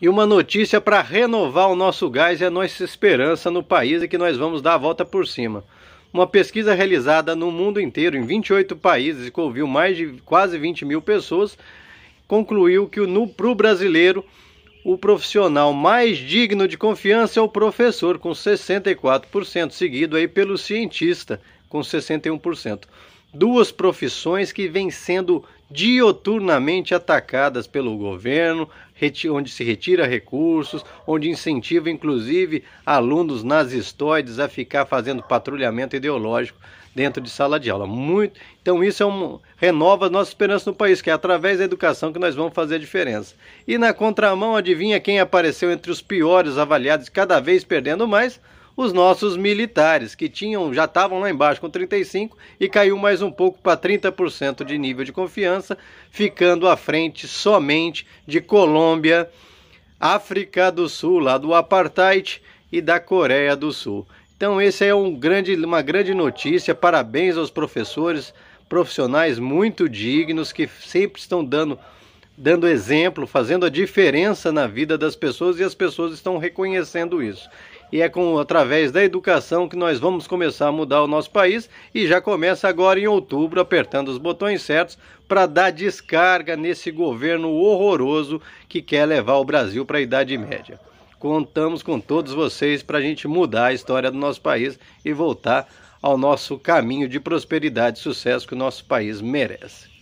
E uma notícia para renovar o nosso gás e é a nossa esperança no país e que nós vamos dar a volta por cima. Uma pesquisa realizada no mundo inteiro, em 28 países, que ouviu mais de quase 20 mil pessoas, concluiu que para o brasileiro o profissional mais digno de confiança é o professor, com 64%, seguido aí pelo cientista, com 61% duas profissões que vêm sendo dioturnamente atacadas pelo governo, onde se retira recursos, onde incentiva inclusive alunos nazistoides a ficar fazendo patrulhamento ideológico dentro de sala de aula. Muito, então isso é um, renova a nossa esperança no país, que é através da educação que nós vamos fazer a diferença. E na contramão, adivinha quem apareceu entre os piores avaliados, cada vez perdendo mais? os nossos militares, que tinham já estavam lá embaixo com 35 e caiu mais um pouco para 30% de nível de confiança, ficando à frente somente de Colômbia, África do Sul, lá do apartheid e da Coreia do Sul. Então esse é um grande, uma grande notícia. Parabéns aos professores, profissionais muito dignos que sempre estão dando dando exemplo, fazendo a diferença na vida das pessoas e as pessoas estão reconhecendo isso e é com através da educação que nós vamos começar a mudar o nosso país e já começa agora em outubro apertando os botões certos para dar descarga nesse governo horroroso que quer levar o Brasil para a Idade Média. Contamos com todos vocês para a gente mudar a história do nosso país e voltar ao nosso caminho de prosperidade e sucesso que o nosso país merece.